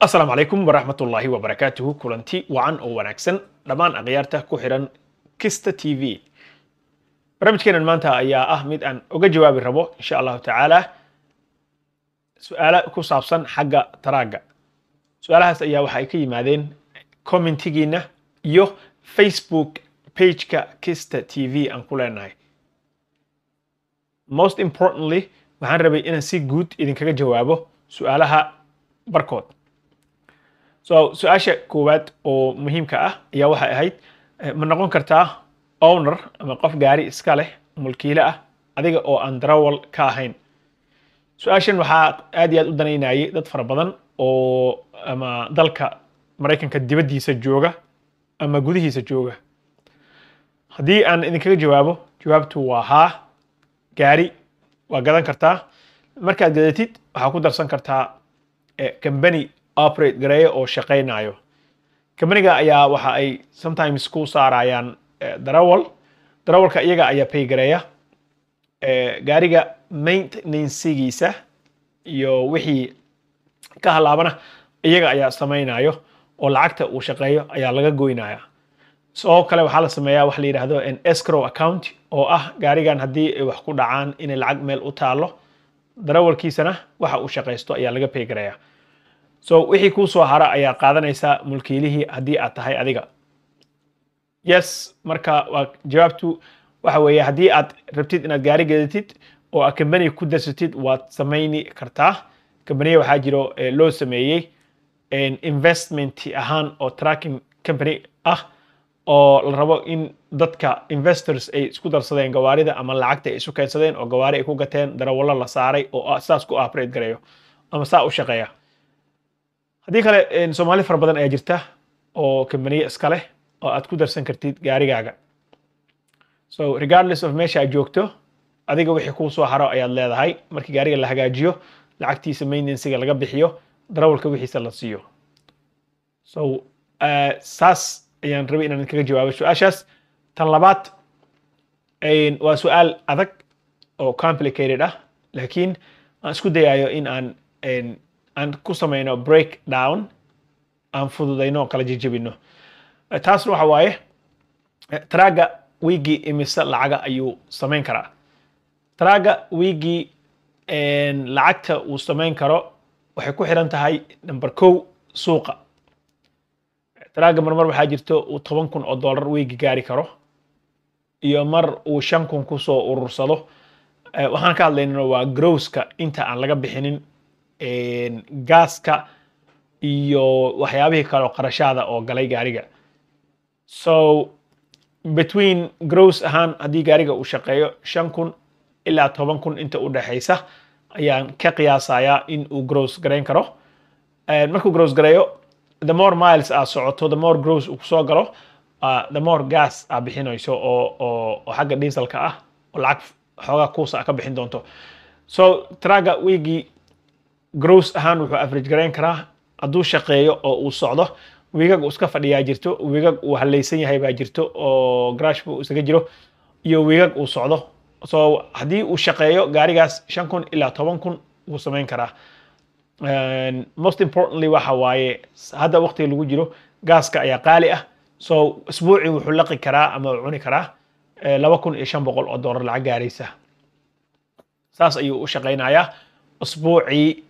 asalaamu calaykum waraxmatullaahi wabarakaatuhu kulanti wacan oo wanaagsan dhammaan akhyaarta ku xiran kista t v barnaamijkeenan maanta ayaa ah mid aan uga jawaabi rabo insha allahu tacaala su-aala ku saabsan xagga taraagga su-aalahaas ayaa waxa ay ka yimaadeen commentigiina iyo facebook pageka kista t v aan ku leenahay most importantly waxaan rabay inaan si guud idinkaga jawaabo su-aalaha barkood so su-aasha koowaad oo muhiimka ah ayaa waxay ahayd eh, ma noqon kartaa owner ama qof gaari iska leh mulkiile ah adiga oo aan darawal ka ahayn su-aashan waxaa aad iyo aad u danaynayay dad fara badan oo ama dalka maraykanka dibaddiisa jooga ama gudihiisa jooga haddii aan idinkaga jawaabo jawaabtu waa haa gaari waa gadan kartaa markaad gadatid waxaa ku darsan kartaa eh, kambani operate gareeya oo shaqaynayo kambaniga ayaa waxa ay sometimes ku saarayaan eh, darawal darawalka iyaga ayaa pay gareeya eh, gaariga maintenancegiisa iyo wixii ka halaabana iyaga ayaa samaynayo oo lacagta uu shaqeeyo ayaa laga goynaya sidoo kale waxaa la sameeyaa wax la yidhaahdo an escrow account oo ah gaarigan haddii ay wax ku dhacaan inay lacag meel u taallo darawalkiisana waxa uu shaqaysto ayaa laga pay gareeya so wixii kuu soo hara ayaa qaadanaysaa mulkiilihii haddii aad tahay adiga yes marka waa jawaabtu waxa weeye haddii aad rabtid inaad gaari gadatid oo aad kambani ku darsatid waad samayni kartaa kambaniya waxaa jiro eh, loo sameeyey investment ahaan oo tracking company ah oo la rabo in dadka investors ay isku darsadeen gawaarida ama lacagta ay isu keensadeen oo gawaari ay ku gateen darawallo la saaray oo ah, saas ku operate gareeyo ama saa u shaqeeya haddii kale soomaali fara badan ayaa jirta oo kambaniye iska leh oo aad ku darsan kartid gaarigaaga so regardless of meesha aad joogto adiga wixii kuu soo haro ayaad leedahay markii gaariga la hagaajiyo lacagtiisa mainensiga laga bixiyo darawalka wixiisa la siiyo so eh, saas ayaan rabay inaan kaga jawaabo su-aashaas tan labaad waa su-aal adag oo complicated ah laakiin aan isku dayaayo in aan aan ku samayno break down aan fududayno kala jijibino eh, taasna waxa waaye eh, traaga wiigii imise lacaga ayuu samayn karaa traaga wiigii lacagta uu samayn karo waxay ku xiran tahay number kow suuqa eh, traaga marmar waxaa jirto uu toban kun oo dollar wiigi gaari karo iyo mar uu shan kun kusoo urursado waxaan ka hadlaynana waa growska inta aan laga bixinin gaaska iyo waxyaabihii kaleo qarashaada oo galay gaariga so between gros ahaan haddii gaariga uu shaqeeyo shan kun ilaa toban kun inta u dhexaysa ayaan ka qiyaasayaa in uu grows garayn karo eh, markuu gros gareeyo the more miles aa socoto the more grows uu kusoo galo ah, the more gas aa bixinayso oo oo xagga dieselka ah oo lacag xoogaa kuusa a ka bixin doonto so traga wigii gros ahaan wuxuu average garayn karaa hadduu shaqeeyo oo uu socdo wiigag iska fadhiyaa jirto wigag uu halaysan yahay baa jirto oo grash buu isaga jiro iyo wiigag uu socdo so haddii uu shaqeeyo gaarigaas shan kun ilaa toban kun wuu samayn karaa most importantly waxa waaye hadda waqtiga lagu jiro gaaska ayaa qaali ah so isbuucii wuxuu laqi karaa ama cuni karaa eh, laba kun iyo shan boqol oo dollar lacag gaaraysa saas ayuu u shaqaynayaa isbuucii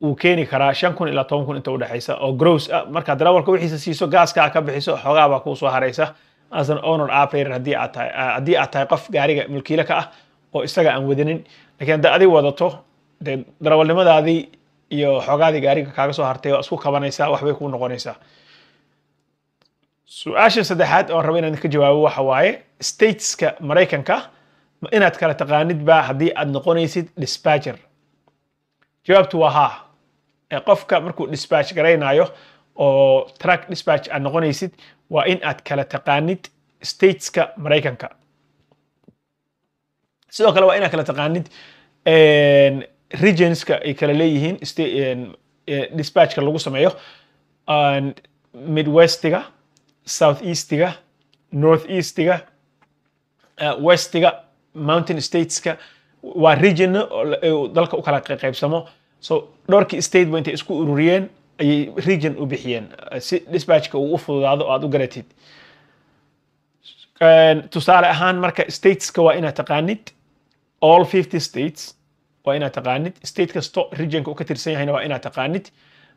uu keeni karaa shan kun ilaa toban kun inta udhexaysa oo gross ah. markaad darawalka wixiisa siiso gaaskaa ka bixiso xoogaabaa kuu soo haraysa asan honor operator haddii aad tahay haddii aad tahay qof gaariga mulkiile ka ah oo isaga aan wadanin lakiin hadda adig wadato dee darawalnimadaadii iyo xoogaadii gaariga kaaga soo hartay waa isku kabanaysaa waxbay kuu noqonaysaa su-aasha saddexaad oon raba inaan ka jawaabo waxa waaye stateska maraykanka ma inaad kala taqaanid baa haddii aad noqonaysid disbager jawaabtu waa haa qofka markuu dispatch garaynaayo oo track dispatch aad noqonaysid waa in aad kala taqaanid stateska maraykanka sidoo kale waa inaad kala taqaanid regionska ay kala leeyihiin dispatchka lagu sameeyo midwestiga south eastiga north eastiga westiga mountain stateska waa region dalka u kala qaybsamo so dhowrkii state ba intay isku ururiyeen ayay region u bixiyeen uh, si disbatchka uu u fududaado o aad u garatid tusaale ahaan marka stateska waa inaad taqaanid all fifty states waa inaad taqaanid state kasto regionka uu ka tirsan yahayna waa inaad taqaanid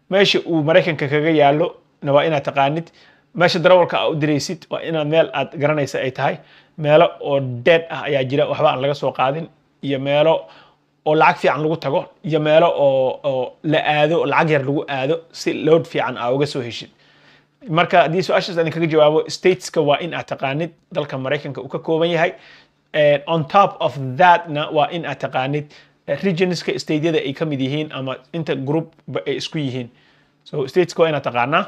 meesha uu maraykanka kaga yaalo waa inaad taqaanid meesha darawalka aa u diraysid waa inaad meel aad garanaysa ay tahay meelo oo dead ah ayaa jira waxba aan laga soo qaadin iyo meelo oo lacag fiican lagu tago iyo meelo oo la aado lacag yar lagu aado si lood fiican aa uga soo heshid marka haddii su-aashaas aan kaga jawaabo stateska waa in aad taqaanid dalka maraykanka uu ka kooban yahay on top of thatna waa in aad taqaanid eh, regionska stateyada ay ka mid yihiin ama inta groupba ay isku yihiin so stateska waa inaad taqaanaa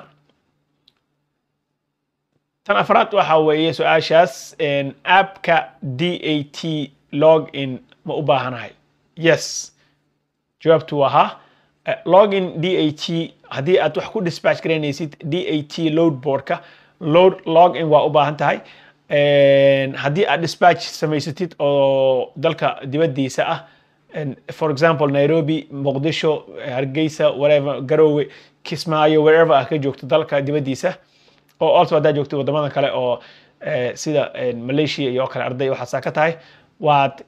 tan afraad waxa weeye su-aashaas appka d a t log in ma u baahanahay yes jawaabtu ahaa eh, login d a t haddii aad wax ku dispatch garanaysid d a t load boardka load login waa u baahan tahay haddii aad dispatch samaysatid oo dalka dibaddiisa ah for example nairobi muqdisho hargeysa whatever garowe kismaayo wherever ah ka joogto dalka dibaddiisa oo also haddaad joogto waddamada kale oo eh, sida malaysia iyo kale arday waxaasaa ka tahay waad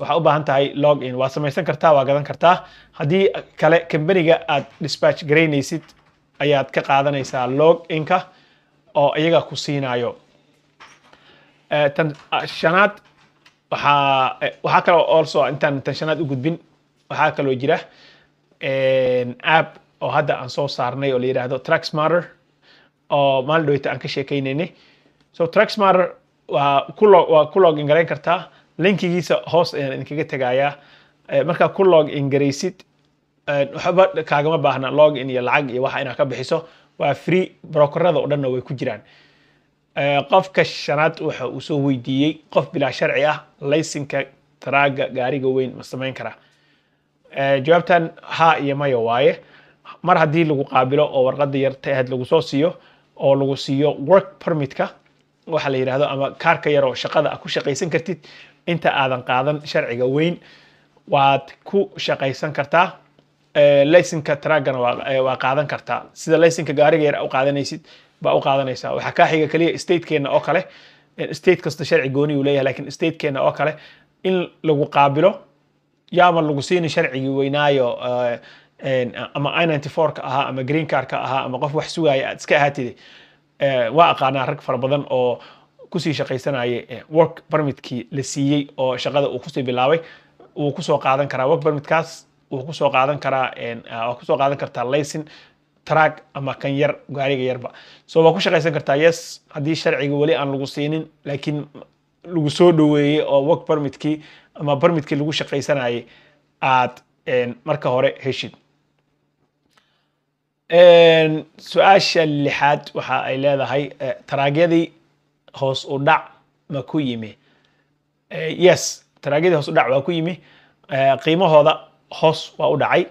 waxaa u baahan tahay log in waad samaysan kartaa waa gadan kartaa haddii kale kambaniga aad dispatch garaynaysid ayaad ka qaadanaysaa log inka oo iyaga ku siinayo eh, ah, eh, ah tan shanaad waxaa waxaa also intaan tan u gudbin waxaa kaloo jira app oo hadda aan soo saarnay oo la yidhaahdo tracksmarter oo maalin dhaweyta aan ka sheekaynaynay so tracksmarter waa ku login garayn kartaa linkigiisa hoos ayaan idinkaga tegayaa eh, markaa ku log in garaysid eh, waxba kaagama baahna log in iyo lacag iyo waxa inaad ka bixiso waa free brokerada oo dhanna way ku jiraan eh, qofka shanaad waxa uu soo weydiiyey qof bilaa sharci ah laysinka taraaga gaariga weyn ma samayn karaa jawaabtan ha iyo maya waaye mar haddii lagu qaabilo oo warqada yar taahad lagu soo siiyo oo lagu siiyo work permitka waxa la yidhaahdo ama kaarka yaroo shaqada ku shaqaysan kartid inta aadan qaadan sharciga weyn waad ku shaqaysan kartaa laysinka traggana waa qaadan kartaa sida laysinka gaariga yar u qaadanaysid baa u qaadanaysaa waxaa kaa xiga keliya statekeenna oo kale state kasta sharci gooni uu leeyahay lakin statekeenna oo kale in lagu qaabilo yaama lagu siini sharcigii weynaayo ama i ninty four ka ahaa ama green card ka ahaa ama qof wax sugaaya aad iska ahaatide waa aqaanaa rag fara badan oo kusii shaqaysanayay eh, work barmitkii la siiyey oo shaqada uu kusii bilaabay wuu kusoo qaadan karaa work barmitkaas wuu kusoo qaadan karaa ah, waa kusoo qaadan kartaa laysin track ama kan yar gaariga yarba so waa ku shaqaysan kartaa yes haddii sharciga weli aan lagu siinin laakiin lagu soo dhoweeyey oo work barmitkii ama barmitkii lagu shaqaysanayay aad marka hore heshid su-aasha lixaad waxa ay leedahay eh, taraagyadii hoos u dhac ma ku yimi eh, yes daragyadii hoos u dhac waa ku yimi eh, qiimahooda hoos waa u dhacay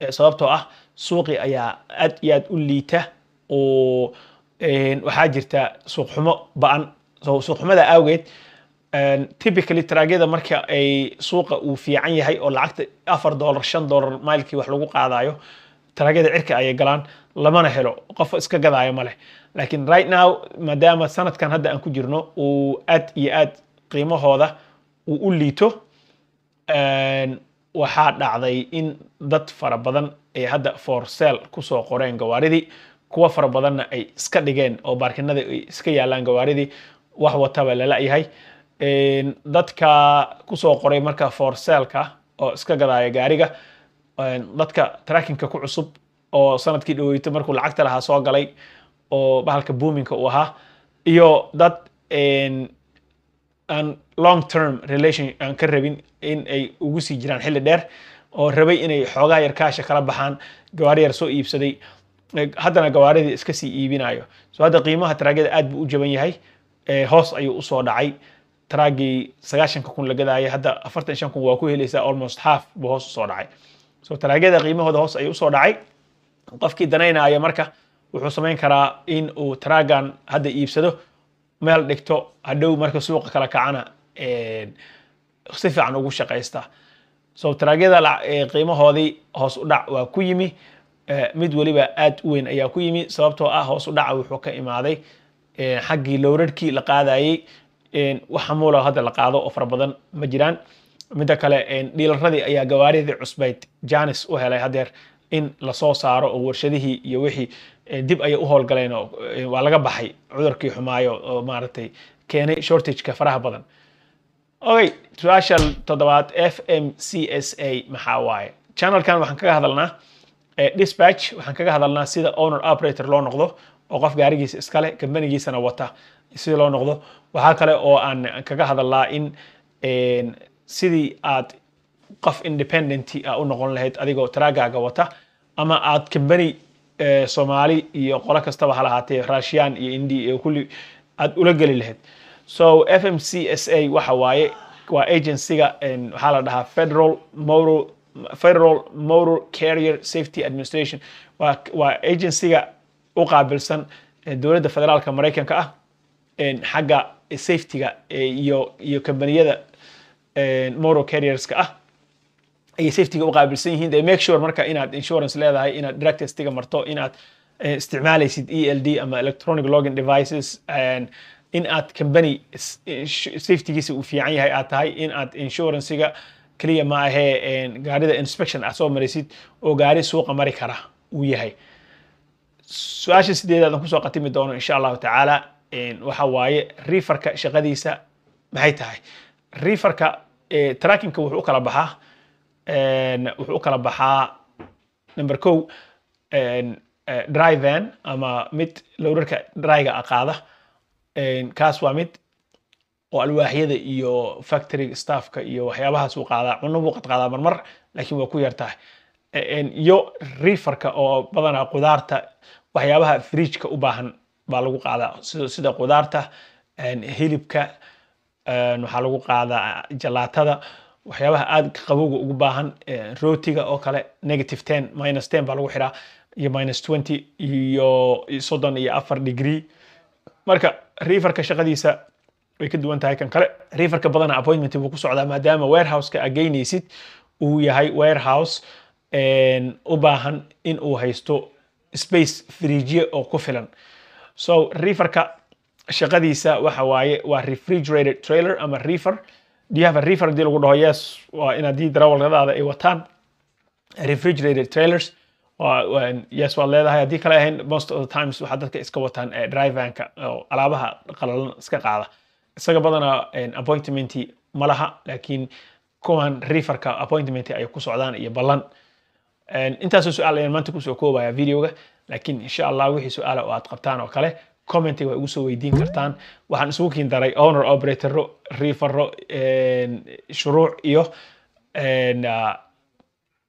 eh, sababtoo ah suuqii ayaa aad iyo aad u liita oo waxaa jirta suuq xumo ba-an suuqxumada awgeed typically tragyada marka ay suuqa uu fiican yahay oo lacagta afar dollar shan dollar mailkii wax lagu qaadaayo talaagada cirka ayay galaan lamana helo qof iska gadaayo maleh laakiin right now maadaama sanadkan hadda aan ku jirno uu aad iyo aad qiimahooda uu u liito waxaa dhacday in dad fara badan ay hadda forsel kusoo qoreen gawaaridii kuwa fara badanna ay iska dhigeen oo baarkinada ay iska yaalaan gawaaridii wax wataba lala yahay dadka kusoo qoray marka forselka oo iska gadaaya gaariga dadka trackinka ku cusub oo sanadkii dhaweyto markuu lacagta lahaa soo galay oo bahalka boominka uu ahaa iyo dad aan long term relation aan ka rabin in ay ugu sii jiraan xilli dheer oo rabay inay xoogaa yar kaasha kala baxaan gawaari yar soo iibsaday eh, haddana gawaaridii iska sii iibinayo so hadda qiimaha taraagada aad buu u jaban yahay eh, hoos ayuu usoo dhacay taraagii sagaashanka kun la gadaayo hadda afartan shan kun waa ku helaysaa almost half buu hoos usoo dhacay so talaagada qiimahooda hoos ayuu usoo dhacay qofkii danaynaaya marka wuxuu samayn karaa in uu taraagan hadda iibsado meel dhigto hadhow marka suuqa kala kacana si fiican ugu shaqaysta so taraagyada qiimahoodii hoos u dhac waa ku yimi mid weliba aad u weyn ayaa ku yimi sababtoo ah hoos u dhaca wuxuu ka imaaday xaggii lowrarhkii la qaadayey wax xamuula hadda la qaado oo fara badan ma jiraan midda kale eh, dhiilradii ayaa gawaaridii cusbayd janis u helay hadeer in lasoo saaro oo warshadihii iyo wixii eh, dib ayay u howlgaleen oo eh, waa laga baxay cudurkii xumaayo oo maaragtay keenay shortageka faraha badan okay su-aasha toddobaad f m c s a maxaa waaye channelkan waxaan kaga hadalnaa dispatch waxaan kaga hadalnaa sida owner operator loo noqdo oo qof gaarigiisa iskale kambanigiisana wata sida loo noqdo waxaa kale oo aan kaga hadalnaa in sidii aad qof independent a ah u noqon lahayd adigoo taraagaaga wata ama aad kambani eh, soomaali iyo qolo kastaba ha lahaatee rushyan iyo india kulli aad ula geli lahayd so f m c s a waxa waaye waa agencyga waxaa la dhahaa federal motor federal motor carrier safety administration waa waa agencyga u qaabilsan eh, dowladda federaalka maraykanka ah xagga safetyga eh, iyo iyo kambaniyada moro carrierska ah ayay safetyga u qaabilsan yihiin de make sure marka inaad insurance leedahay inaad drug testiga marto inaad eh, isticmaalaysid e l d ama electronic login devices in aad combany safetygiisa uu fiican yahay aad tahay in aad keliya ma ahee gaarida inspection aad soo marisid oo gaari suuqa mari kara uu yahay su-aasha sideedaadan kusoo qatimi doono insha allahu tacaala waxa waaye riferka shaqadiisa maxay tahay riferka trakinka wuxuu ukala baxaa wuxuu ukala baxaa number kow dryvan ama mid lowrarka dryga qaada kaas waa mid oo alwaaxyada iyo factory staffka iyo waxyaabahaasuu qaadaa cunno buu qadqaadaa marmar laakiin waa ku yartahay iyo riferka oo badanaa qudaarta waxyaabaha fridgeka u baahan baa lagu qaadaa sida qudaarta hilibka waxaa lagu qaadaa ah, jalaatada waxyaabaha aad qabowga ugu baahan eh, rootiga oo kale negative ten minus ten baa lagu xiraa iyo minus twenty iyo soddon iyo afar degree marka riverka shaqadiisa way ka duwan tahay kan kale riverka badana appointment buu ku socdaa maadaama warehouseka ageynaysid uu yahay warehouse u baahan in uu haysto space frijiye oo ku filan so riverka shaqadiisa waxa waaye waa refrigerated trailer ama reefer diyaha reefer hadii lagu dhaho yes waa in haddii darawalkadaada ay wataan refrigerated trailers yes waad leedahay haddii kale ahayn most of the times waxaa dadka iska wataan eh, drivanka oo alaabaha qalalan iska qaada isaga badanaa appointmenti ma laha laakiin kuwan reeferka appointmenti ay ku socdaan iyo ballan intaasoo su-aal ayaan maanta kusoo koobaya videoga laakiin insha allah wixii su-aala oo aad qabtaan oo kale commentiga waa igu soo weydiin kartaan waxaan isugu kiin daray honor operatoro rifaro shuruuc ah,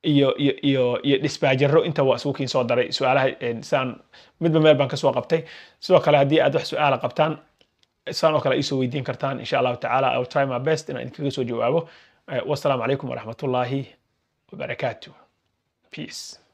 iyo iyo iyo iyo iyo dhisbaajaro inta waa isugu kiin soo daray su-aalaha saan midba meel baan kasoo qabtay sidoo kale haddii aad wax su-aala qabtaan saan oo kale iisoo weydiin kartaan insha allahu tacaala iw try my best inaan idinkaga soo jawaabo wassalaamu calaykum waraxmatullaahi wabarakaatu peace